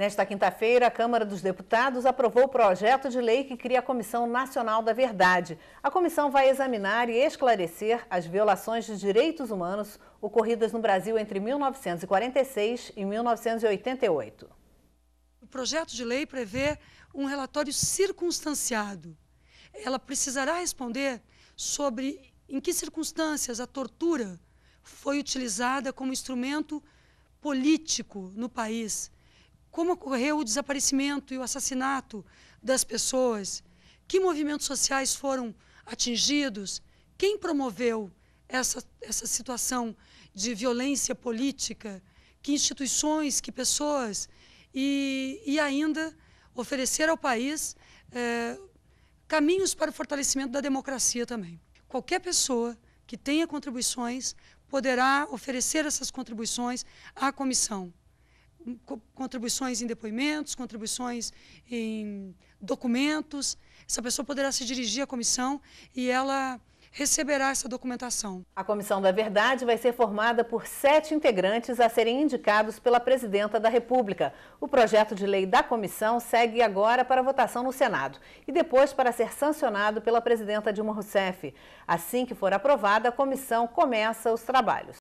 Nesta quinta-feira, a Câmara dos Deputados aprovou o projeto de lei que cria a Comissão Nacional da Verdade. A comissão vai examinar e esclarecer as violações de direitos humanos ocorridas no Brasil entre 1946 e 1988. O projeto de lei prevê um relatório circunstanciado. Ela precisará responder sobre em que circunstâncias a tortura foi utilizada como instrumento político no país como ocorreu o desaparecimento e o assassinato das pessoas, que movimentos sociais foram atingidos, quem promoveu essa, essa situação de violência política, que instituições, que pessoas, e, e ainda oferecer ao país eh, caminhos para o fortalecimento da democracia também. Qualquer pessoa que tenha contribuições poderá oferecer essas contribuições à comissão contribuições em depoimentos, contribuições em documentos. Essa pessoa poderá se dirigir à comissão e ela receberá essa documentação. A Comissão da Verdade vai ser formada por sete integrantes a serem indicados pela Presidenta da República. O projeto de lei da comissão segue agora para votação no Senado e depois para ser sancionado pela Presidenta Dilma Rousseff. Assim que for aprovada, a comissão começa os trabalhos.